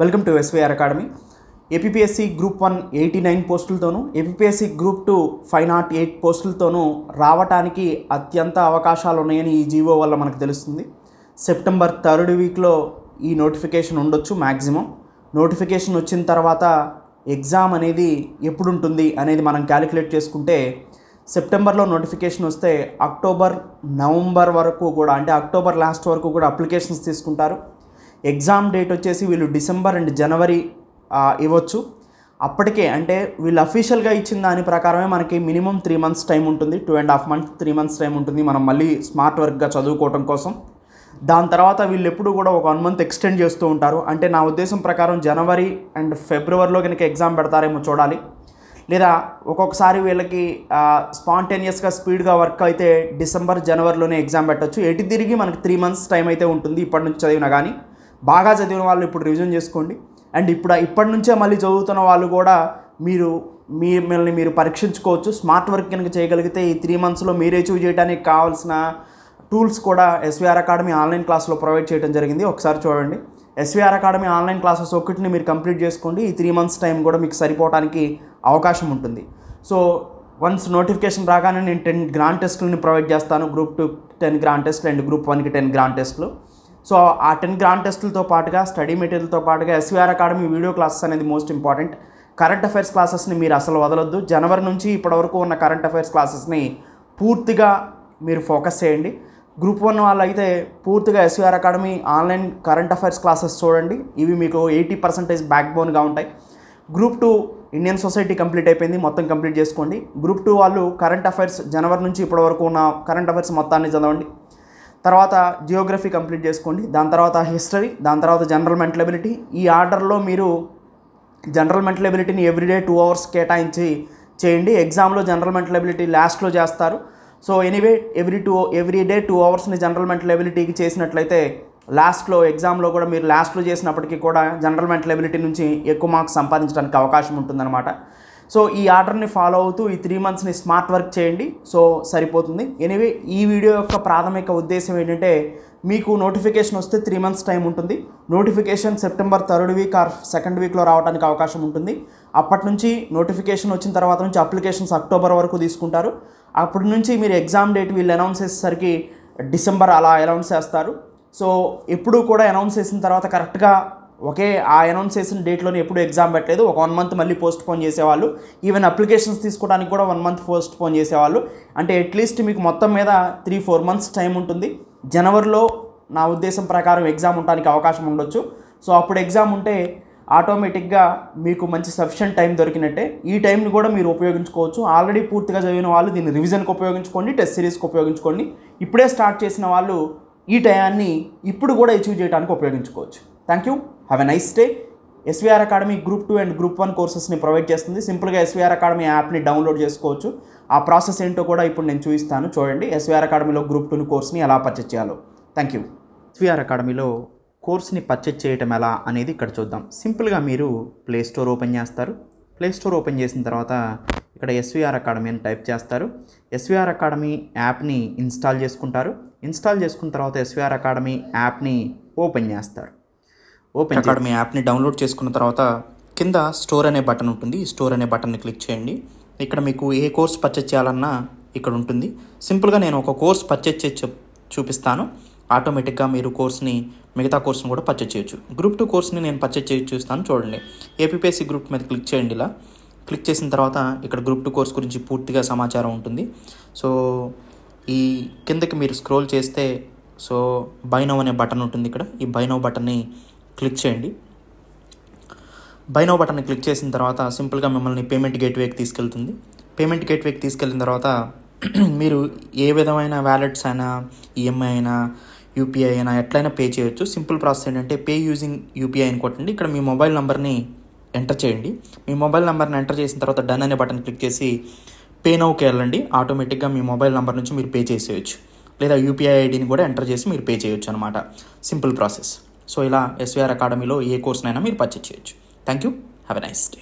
welcome to SVR academy APSC group one eighty nine పోస్టులతోనూ APSC group two five nought eight పోస్టులతోనూ రావటానికి అత్యంత అవకాశాలు ఉన్నాయని ఈ జీవో వల్ల మనకు తెలుస్తుంది సెప్టెంబర్ థర్డ్ వీక్లో ఈ నోటిఫికేషన్ ఉండొచ్చు మ్యాక్సిమం నోటిఫికేషన్ వచ్చిన తర్వాత ఎగ్జామ్ అనేది ఎప్పుడు ఉంటుంది అనేది మనం క్యాలిక్యులేట్ చేసుకుంటే సెప్టెంబర్లో నోటిఫికేషన్ వస్తే అక్టోబర్ నవంబర్ వరకు కూడా అంటే అక్టోబర్ లాస్ట్ వరకు కూడా అప్లికేషన్స్ తీసుకుంటారు ఎగ్జామ్ డేట్ వచ్చేసి వీళ్ళు డిసెంబర్ అండ్ జనవరి ఇవ్వచ్చు అప్పటికే అంటే వీళ్ళు అఫీషియల్గా ఇచ్చిన దాని ప్రకారమే మనకి మినిమం త్రీ మంత్స్ టైం ఉంటుంది two and half months three months time ఉంటుంది మనం మళ్ళీ స్మార్ట్ వర్క్గా చదువుకోవటం కోసం దాని తర్వాత వీళ్ళు ఎప్పుడు కూడా ఒక వన్ మంత్ ఎక్స్టెండ్ చేస్తూ ఉంటారు అంటే నా ఉద్దేశం ప్రకారం జనవరి అండ్ ఫిబ్రవరిలో కనుక ఎగ్జామ్ పెడతారేమో చూడాలి లేదా ఒక్కొక్కసారి వీళ్ళకి స్పాంటేనియస్గా స్పీడ్గా వర్క్ అయితే డిసెంబర్ జనవరిలోనే ఎగ్జామ్ పెట్టచ్చు ఎటు తిరిగి మనకి త్రీ మంత్స్ టైం అయితే ఉంటుంది ఇప్పటి నుంచి చదివినా కానీ బాగా చదివిన వాళ్ళు ఇప్పుడు రివిజన్ చేసుకోండి అండ్ ఇప్పుడు ఇప్పటి నుంచే మళ్ళీ చదువుతున్న వాళ్ళు కూడా మీరు మీ మిమ్మల్ని మీరు పరీక్షించుకోవచ్చు స్మార్ట్ వర్క్ కనుక చేయగలిగితే ఈ త్రీ మంత్స్లో మీరు అచీవ్ చేయడానికి కావాల్సిన టూల్స్ కూడా ఎస్వీఆర్ అకాడమీ ఆన్లైన్ క్లాస్లో ప్రొవైడ్ చేయడం జరిగింది ఒకసారి చూడండి ఎస్వీఆర్ అకాడమీ ఆన్లైన్ క్లాసెస్ ఒకటిని మీరు కంప్లీట్ చేసుకోండి ఈ త్రీ మంత్స్ టైం కూడా మీకు సరిపోవడానికి అవకాశం ఉంటుంది సో వన్స్ నోటిఫికేషన్ రాగానే నేను టెన్ గ్రాండ్ టెస్ట్లని ప్రొవైడ్ చేస్తాను గ్రూప్ టూ టెన్ గ్రాండ్ టెస్ట్లు అండ్ గ్రూప్ వన్కి టెన్ గ్రాండ్ టెస్ట్లు సో ఆ టెన్ గ్రాండ్ టెస్టులతో పాటుగా స్టడీ మెటీరియల్తో పాటుగా ఎస్వీఆర్ అకాడమీ వీడియో క్లాసెస్ అనేది మోస్ట్ ఇంపార్టెంట్ కరెంట్ అఫైర్స్ క్లాసెస్ని మీరు అసలు వదలొద్దు జనవరి నుంచి ఇప్పటివరకు ఉన్న కరెంట్ అఫైర్స్ క్లాసెస్ని పూర్తిగా మీరు ఫోకస్ చేయండి గ్రూప్ వన్ వాళ్ళు అయితే పూర్తిగా SVR academy online current affairs classes చూడండి ఇవి మీకు ఎయిటీ పర్సెంటేజ్ బ్యాక్ బోన్గా ఉంటాయి group two Indian society complete అయిపోయింది మొత్తం కంప్లీట్ చేసుకోండి గ్రూప్ టూ వాళ్ళు కరెంట్ అఫైర్స్ జనవరి నుంచి ఇప్పటివరకు ఉన్న కరెంట్ అఫైర్స్ మొత్తాన్ని చదవండి తర్వాత జియోగ్రఫీ కంప్లీట్ చేసుకోండి దాని తర్వాత హిస్టరీ దాని తర్వాత జనరల్ మెంటల్ ఎబిలిటీ ఈ ఆర్డర్లో మీరు జనరల్ మెంటల్ ఎబిలిటీని ఎవ్రీడే టూ అవర్స్ కేటాయించి చేయండి ఎగ్జామ్లో జనరల్ మెంటల్ ఎబిలిటీ లాస్ట్లో చేస్తారు so anyway every two every day two అవర్స్ని జనరల్ మెంటల్ ఎబిలిటీకి చేసినట్లయితే లాస్ట్లో ఎగ్జామ్లో కూడా మీరు లాస్ట్లో చేసినప్పటికీ కూడా జనరల్ మెంటల్ ఎబిలిటీ నుంచి ఎక్కువ మార్క్స్ సంపాదించడానికి అవకాశం ఉంటుందన్నమాట సో ఈ ఆర్డర్ని ఫాలో అవుతూ ఈ త్రీ మంత్స్ని స్మార్ట్ వర్క్ చేయండి సో సరిపోతుంది ఎనీవే ఈ వీడియో యొక్క ప్రాథమిక ఉద్దేశం ఏంటంటే మీకు నోటిఫికేషన్ వస్తే త్రీ మంత్స్ టైం ఉంటుంది notification September third week or second వీక్లో రావడానికి అవకాశం ఉంటుంది అప్పటి నుంచి నోటిఫికేషన్ వచ్చిన తర్వాత నుంచి అప్లికేషన్స్ అక్టోబర్ వరకు తీసుకుంటారు అప్పటి నుంచి మీరు ఎగ్జామ్ డేట్ వీళ్ళు అనౌన్స్ చేసేసరికి డిసెంబర్ అలా అనౌన్స్ చేస్తారు సో ఎప్పుడూ కూడా అనౌన్స్ చేసిన తర్వాత కరెక్ట్గా ఒకే ఆ అనౌన్స్ చేసిన డేట్లోనే ఎప్పుడు ఎగ్జామ్ పెట్టలేదు ఒక వన్ మంత్ మళ్ళీ పోస్ట్ పోన్ చేసేవాళ్ళు ఈవెన్ అప్లికేషన్స్ తీసుకోవడానికి కూడా వన్ మంత్ పోస్ట్ పోన్ చేసేవాళ్ళు అంటే అట్లీస్ట్ మీకు మొత్తం మీద త్రీ ఫోర్ మంత్స్ టైం ఉంటుంది జనవరిలో నా ఉద్దేశం ప్రకారం ఎగ్జామ్ ఉండడానికి అవకాశం ఉండొచ్చు సో అప్పుడు ఎగ్జామ్ ఉంటే ఆటోమేటిక్గా మీకు మంచి సఫిషియంట్ టైం దొరికినట్టే ఈ టైంని కూడా మీరు ఉపయోగించుకోవచ్చు ఆల్రెడీ పూర్తిగా చదివిన వాళ్ళు దీన్ని రివిజన్కి ఉపయోగించుకోండి టెస్ట్ సిరీస్కి ఉపయోగించుకోండి ఇప్పుడే స్టార్ట్ చేసిన వాళ్ళు ఈ టయాన్ని ఇప్పుడు కూడా అచీవ్ చేయడానికి ఉపయోగించుకోవచ్చు thank you have a nice day SVR academy group two and group one కోర్సెస్ని ప్రొవైడ్ చేస్తుంది సింపుల్గా ఎస్వీఆర్ అకాడమీ యాప్ని డౌన్లోడ్ చేసుకోవచ్చు ఆ ప్రాసెస్ ఏంటో కూడా ఇప్పుడు నేను చూపిస్తాను చూడండి ఎస్వీఆర్ అకాడమీలో గ్రూప్ టూని కోర్స్ని ఎలా పర్చేజ్ చేయాలో థ్యాంక్ యూ ఎస్వీఆర్ అకాడమీలో కోర్స్ని పర్చేజ్ చేయటం ఎలా అనేది ఇక్కడ చూద్దాం సింపుల్గా మీరు ప్లే స్టోర్ ఓపెన్ చేస్తారు ప్లే స్టోర్ ఓపెన్ చేసిన తర్వాత ఇక్కడ ఎస్వీఆర్ అకాడమీ అని టైప్ చేస్తారు ఎస్వీఆర్ అకాడమీ యాప్ని ఇన్స్టాల్ చేసుకుంటారు ఇన్స్టాల్ చేసుకున్న తర్వాత ఎస్వీఆర్ అకాడమీ యాప్ని ఓపెన్ చేస్తారు ఓపెన్ అకాడమీ యాప్ని డౌన్లోడ్ చేసుకున్న తర్వాత కింద స్టోర్ అనే బటన్ ఉంటుంది స్టోర్ అనే బటన్ని క్లిక్ చేయండి ఇక్కడ మీకు ఏ కోర్స్ పర్చేజ్ చేయాలన్నా ఇక్కడ ఉంటుంది సింపుల్గా నేను ఒక కోర్స్ పర్చేజ్ చేసి చూపిస్తాను ఆటోమేటిక్గా మీరు కోర్స్ని మిగతా కోర్స్ని కూడా పర్చేజ్ చేయొచ్చు గ్రూప్ టూ కోర్స్ని నేను పర్చేజ్ చేయొచ్చు చూస్తాను చూడండి ఏపీపీఎస్సీ గ్రూప్ మీద క్లిక్ చేయండి ఇలా క్లిక్ చేసిన తర్వాత ఇక్కడ గ్రూప్ టూ కోర్స్ గురించి పూర్తిగా సమాచారం ఉంటుంది సో ఈ కిందకి మీరు స్క్రోల్ చేస్తే సో బైనో అనే బటన్ ఉంటుంది ఇక్కడ ఈ బైనో బటన్ని క్లిక్ చేయండి బైనో బటన్ని క్లిక్ చేసిన తర్వాత సింపుల్గా మిమ్మల్ని పేమెంట్ గేట్వేకి తీసుకెళ్తుంది పేమెంట్ గేట్వేకి తీసుకెళ్ళిన తర్వాత మీరు ఏ విధమైన వ్యాలెట్స్ అయినా ఈఎంఐ అయినా యూపీఐ అయినా ఎట్లయినా పే చేయొచ్చు సింపుల్ ప్రాసెస్ ఏంటంటే పే యూజింగ్ యూపీఐ అని కొట్టండి ఇక్కడ మీ మొబైల్ నెంబర్ని ఎంటర్ చేయండి మీ మొబైల్ నెంబర్ని ఎంటర్ చేసిన తర్వాత డన్ అనే బటన్ క్లిక్ చేసి పే నౌకి వెళ్ళండి ఆటోమేటిక్గా మీ మొబైల్ నెంబర్ నుంచి మీరు పే చేసేయచ్చు లేదా యూపీఐ ఐడిని కూడా ఎంటర్ చేసి మీరు పే చేయొచ్చు అనమాట సింపుల్ ప్రాసెస్ సో ఇలా ఎస్వీఆర్ అకాడమీలో ఏ కోర్స్నైనా మీరు పర్చేజ్ చేయొచ్చు thank you have a nice day